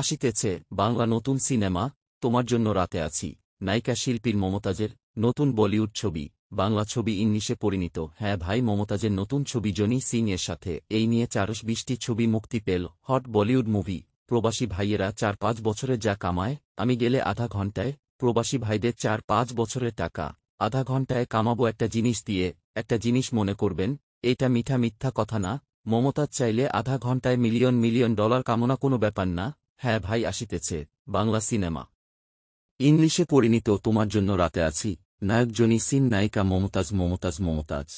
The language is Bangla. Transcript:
আসিতেছে বাংলা নতুন সিনেমা তোমার জন্য রাতে আছি নায়িকা শিল্পীর মমতাজের নতুন বলিউড ছবি বাংলা ছবি ইংলিশে পরিণত হ্যাঁ ভাই মমতাজের নতুন ছবি জনি সিং এর সাথে এই নিয়ে চারশ বিশটি ছবি মুক্তি পেল হট বলিউড মুভি প্রবাসী ভাইয়েরা চার পাঁচ বছরে যা কামায় আমি গেলে আধা ঘন্টায় প্রবাসী ভাইদের চার পাঁচ বছরের টাকা আধা ঘন্টায় কামাবো একটা জিনিস দিয়ে একটা জিনিস মনে করবেন এটা মিঠা মিথ্যা কথা না মমতাজ চাইলে আধা ঘন্টায় মিলিয়ন মিলিয়ন ডলার কামনা কোনো ব্যাপার না হ্যাঁ ভাই আসিতেছে বাংলা সিনেমা ইংলিশে পরিণীত তোমার জন্য রাতে আছি নায়ক জনি সিন নায়িকা মমতাজ মমতাজ মমতাজ